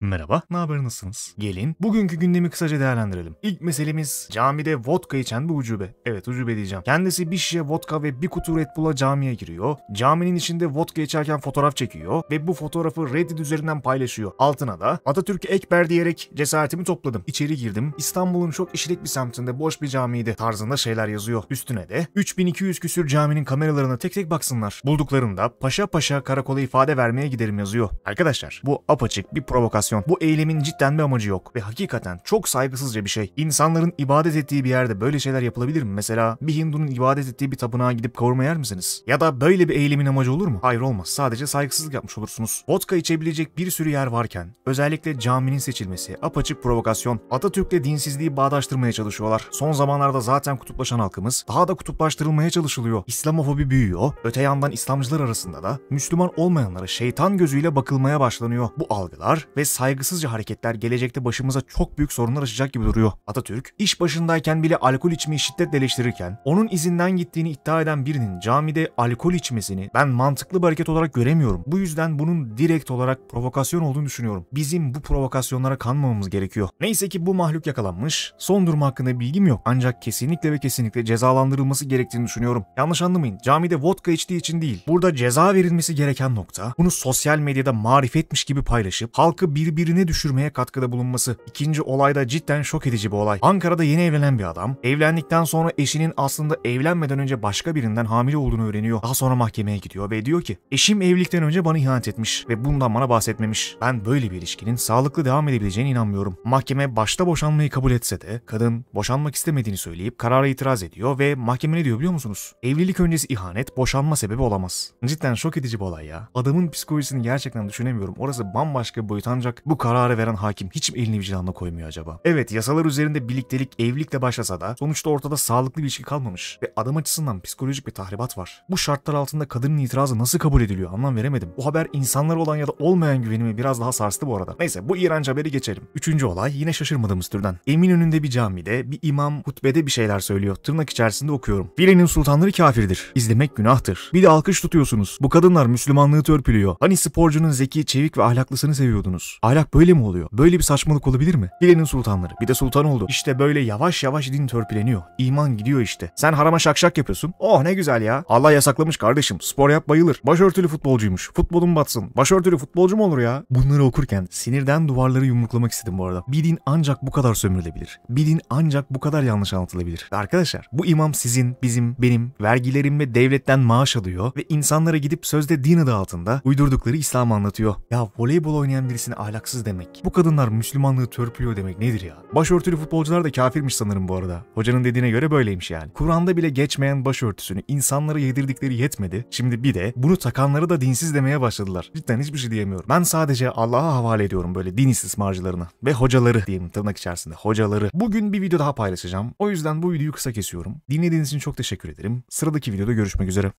Merhaba, ne haber nasılsınız? Gelin bugünkü gündemi kısaca değerlendirelim. İlk meselemiz camide vodka içen bir ucube. Evet ucube diyeceğim. Kendisi bir şişe vodka ve bir kutu Red Bull'a camiye giriyor. Caminin içinde vodka içerken fotoğraf çekiyor ve bu fotoğrafı Reddit üzerinden paylaşıyor. Altına da Atatürk Ekber diyerek cesaretimi topladım. İçeri girdim. İstanbul'un çok işlek bir semtinde boş bir camiydi tarzında şeyler yazıyor. Üstüne de 3200 küsür caminin kameralarına tek tek baksınlar. Bulduklarında paşa paşa karakola ifade vermeye giderim yazıyor. Arkadaşlar bu apaçık bir provokasyon provokasyon. Bu eylemin cidden bir amacı yok ve hakikaten çok saygısızca bir şey. İnsanların ibadet ettiği bir yerde böyle şeyler yapılabilir mi? Mesela bir Hindu'nun ibadet ettiği bir tapınağa gidip kavurma yer misiniz? Ya da böyle bir eylemin amacı olur mu? Hayır olmaz. Sadece saygısızlık yapmış olursunuz. Vodka içebilecek bir sürü yer varken özellikle caminin seçilmesi apaçık provokasyon. Atatürk'le dinsizliği bağdaştırmaya çalışıyorlar. Son zamanlarda zaten kutuplaşan halkımız daha da kutuplaştırılmaya çalışılıyor. İslamofobi büyüyor. Öte yandan İslamcılar arasında da Müslüman olmayanlara şeytan gözüyle bakılmaya başlanıyor. Bu algılar ve saygısızca hareketler gelecekte başımıza çok büyük sorunlar açacak gibi duruyor. Atatürk, iş başındayken bile alkol içmeyi şiddetle eleştirirken, onun izinden gittiğini iddia eden birinin camide alkol içmesini ben mantıklı bir hareket olarak göremiyorum. Bu yüzden bunun direkt olarak provokasyon olduğunu düşünüyorum. Bizim bu provokasyonlara kanmamamız gerekiyor. Neyse ki bu mahluk yakalanmış, son durum hakkında bilgim yok. Ancak kesinlikle ve kesinlikle cezalandırılması gerektiğini düşünüyorum. Yanlış anlamayın, camide vodka içtiği için değil. Burada ceza verilmesi gereken nokta, bunu sosyal medyada marifetmiş gibi paylaşıp halkı bir birbirine düşürmeye katkıda bulunması. İkinci olay da cidden şok edici bir olay. Ankara'da yeni evlenen bir adam, evlendikten sonra eşinin aslında evlenmeden önce başka birinden hamile olduğunu öğreniyor. Daha sonra mahkemeye gidiyor ve diyor ki, eşim evlilikten önce bana ihanet etmiş ve bundan bana bahsetmemiş. Ben böyle bir ilişkinin sağlıklı devam edebileceğine inanmıyorum. Mahkeme başta boşanmayı kabul etse de kadın boşanmak istemediğini söyleyip karara itiraz ediyor ve mahkeme ne diyor biliyor musunuz? Evlilik öncesi ihanet boşanma sebebi olamaz. Cidden şok edici bir olay ya. Adamın psikolojisini gerçekten düşünemiyorum. Orası bambaşka boyut ancak olarak bu kararı veren hakim hiç mi elini vicdanına koymuyor acaba? Evet yasalar üzerinde birliktelik evlilikle başlasa da sonuçta ortada sağlıklı bir ilişki kalmamış ve adam açısından psikolojik bir tahribat var. Bu şartlar altında kadının itirazı nasıl kabul ediliyor anlam veremedim. Bu haber insanlara olan ya da olmayan güvenimi biraz daha sarstı bu arada. Neyse bu iğrenç haberi geçelim. Üçüncü olay yine şaşırmadığımız türden. Emin önünde bir camide bir imam hutbede bir şeyler söylüyor. Tırnak içerisinde okuyorum. Filenin sultanları kafirdir. İzlemek günahtır. Bir de alkış tutuyorsunuz. Bu kadınlar Müslümanlığı törpülüyor. Hani sporcunun zeki, çevik ve ahlaklısını seviyordunuz. Ahlak böyle mi oluyor? Böyle bir saçmalık olabilir mi? Bilenin sultanları. Bir de sultan oldu. İşte böyle yavaş yavaş din törpüleniyor. İman gidiyor işte. Sen harama şakşak yapıyorsun. Oh ne güzel ya. Allah yasaklamış kardeşim. Spor yap bayılır. Başörtülü futbolcuymuş. Futbolun batsın. Başörtülü futbolcu mu olur ya? Bunları okurken sinirden duvarları yumruklamak istedim bu arada. Bir din ancak bu kadar sömürülebilir. Bir din ancak bu kadar yanlış anlatılabilir. Ve arkadaşlar bu imam sizin, bizim, benim, vergilerim ve devletten maaş alıyor ve insanlara gidip sözde din adı altında uydurdukları İslam'ı anlatıyor. Ya voleybol oynayan birisini ahlak ahlaksız demek. Bu kadınlar Müslümanlığı törpülüyor demek nedir ya? Başörtülü futbolcular da kafirmiş sanırım bu arada. Hocanın dediğine göre böyleymiş yani. Kur'an'da bile geçmeyen başörtüsünü insanlara yedirdikleri yetmedi. Şimdi bir de bunu takanları da dinsiz demeye başladılar. Cidden hiçbir şey diyemiyorum. Ben sadece Allah'a havale ediyorum böyle din istismarcılarını ve hocaları diyeyim tırnak içerisinde hocaları. Bugün bir video daha paylaşacağım. O yüzden bu videoyu kısa kesiyorum. Dinlediğiniz için çok teşekkür ederim. Sıradaki videoda görüşmek üzere.